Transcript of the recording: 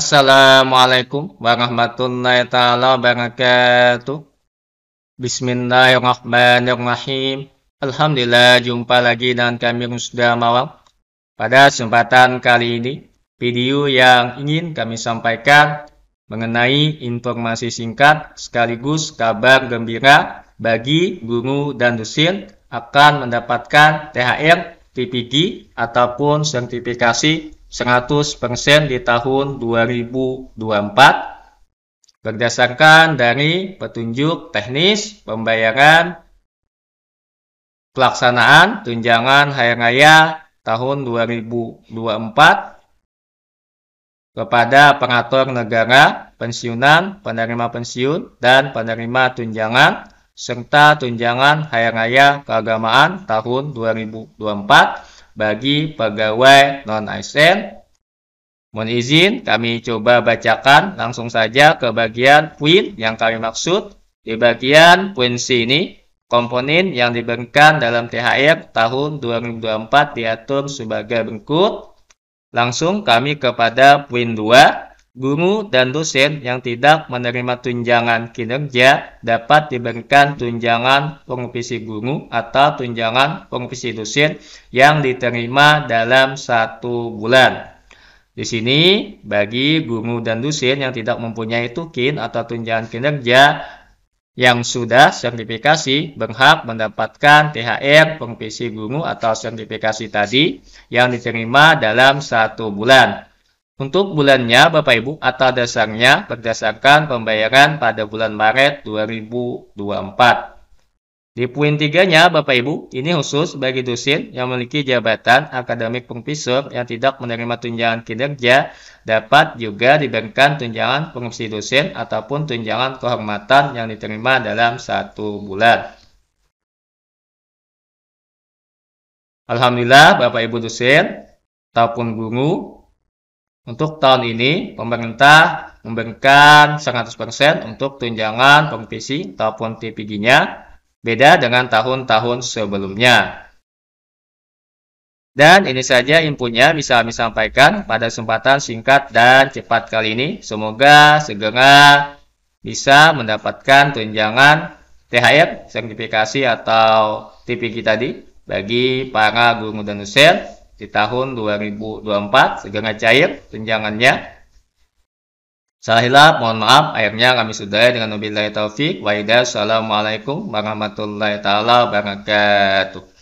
Assalamualaikum warahmatullahi taala wabarakatuh. Bismillahirrahmanirrahim. Alhamdulillah jumpa lagi dengan kami sudah Mawar. Pada kesempatan kali ini, video yang ingin kami sampaikan mengenai informasi singkat sekaligus kabar gembira bagi guru dan dosen akan mendapatkan THR, PPG ataupun sertifikasi 100% di tahun 2024 berdasarkan dari petunjuk teknis pembayaran pelaksanaan tunjangan hari raya tahun 2024 kepada pengatur negara, pensiunan, penerima pensiun, dan penerima tunjangan, serta tunjangan hari raya keagamaan tahun 2024 bagi pegawai non-ASN. Mohon izin kami coba bacakan langsung saja ke bagian poin yang kami maksud. Di bagian poin C ini, komponen yang diberikan dalam THR tahun 2024 diatur sebagai berikut. Langsung kami kepada poin 2. Guru dan dosen yang tidak menerima tunjangan kinerja dapat diberikan tunjangan pengupisi guru atau tunjangan pengupisi dosen yang diterima dalam satu bulan. Di sini, bagi guru dan dosen yang tidak mempunyai tukin atau tunjangan kinerja yang sudah sertifikasi berhak mendapatkan THR pengupisi guru atau sertifikasi tadi yang diterima dalam satu bulan. Untuk bulannya, Bapak Ibu, atau dasarnya berdasarkan pembayaran pada bulan Maret 2024. Di poin tiganya, Bapak Ibu, ini khusus bagi dosen yang memiliki jabatan akademik profesor yang tidak menerima tunjangan kinerja dapat juga diberikan tunjangan pengungsi dosen ataupun tunjangan kehormatan yang diterima dalam satu bulan. Alhamdulillah, Bapak Ibu dosen ataupun guru, untuk tahun ini, pemerintah memberikan 100% untuk tunjangan provinsi ataupun TPG-nya, beda dengan tahun-tahun sebelumnya. Dan ini saja inputnya bisa kami sampaikan pada kesempatan singkat dan cepat kali ini. Semoga segera bisa mendapatkan tunjangan THR, sertifikasi atau TPG tadi bagi para guru dan dosen di tahun 2024 segera cair tunjangannya Salahilah, mohon maaf. Akhirnya kami sudah dengan wabillahi taufik. Wa Assalamualaikum warahmatullahi taala wabarakatuh.